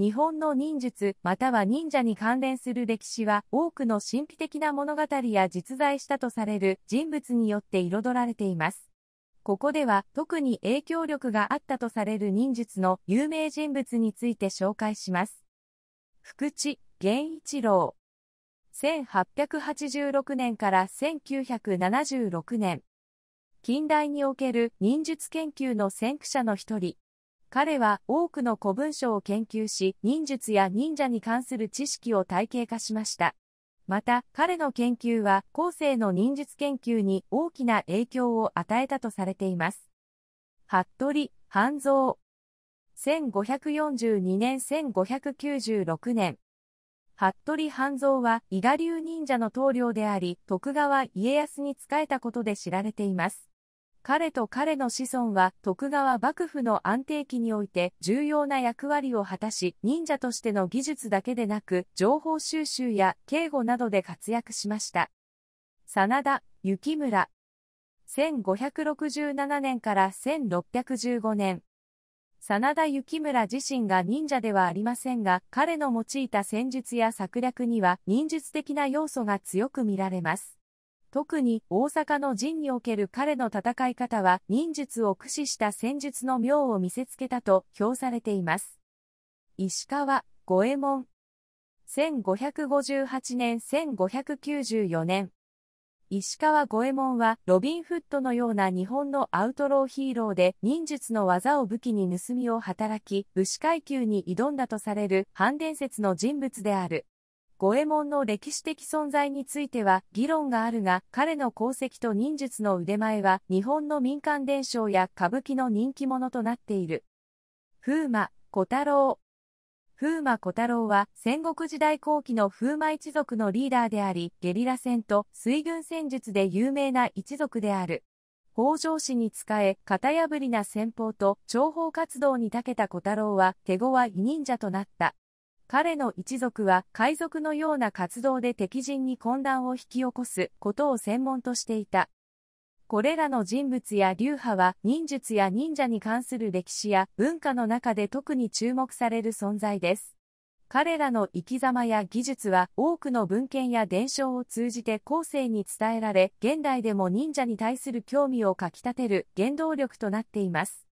日本の忍術または忍者に関連する歴史は多くの神秘的な物語や実在したとされる人物によって彩られています。ここでは特に影響力があったとされる忍術の有名人物について紹介します。福地源一郎1886年から1976年近代における忍術研究の先駆者の一人彼は多くの古文書を研究し、忍術や忍者に関する知識を体系化しました。また、彼の研究は後世の忍術研究に大きな影響を与えたとされています。服部半蔵1542年1596年服部半蔵は伊賀流忍者の棟梁であり徳川家康に仕えたことで知られています彼と彼の子孫は徳川幕府の安定期において重要な役割を果たし、忍者としての技術だけでなく、情報収集や警護などで活躍しました。真田、幸村。1567年から1615年。真田幸村自身が忍者ではありませんが、彼の用いた戦術や策略には忍術的な要素が強く見られます。特に大阪の陣における彼の戦い方は忍術を駆使した戦術の妙を見せつけたと評されています。石川、五右衛門。1558年1594年。石川五右衛門はロビンフッドのような日本のアウトローヒーローで忍術の技を武器に盗みを働き武士階級に挑んだとされる反伝説の人物である。五右衛門の歴史的存在については議論があるが、彼の功績と忍術の腕前は日本の民間伝承や歌舞伎の人気者となっている。風魔、小太郎。風魔小太郎は戦国時代後期の風魔一族のリーダーであり、ゲリラ戦と水軍戦術で有名な一族である。北条氏に仕え、型破りな戦法と諜報活動に長けた小太郎は手強い忍者となった。彼の一族は海賊のような活動で敵陣に混乱を引き起こすことを専門としていた。これらの人物や流派は忍術や忍者に関する歴史や文化の中で特に注目される存在です。彼らの生き様や技術は多くの文献や伝承を通じて後世に伝えられ、現代でも忍者に対する興味をかきたてる原動力となっています。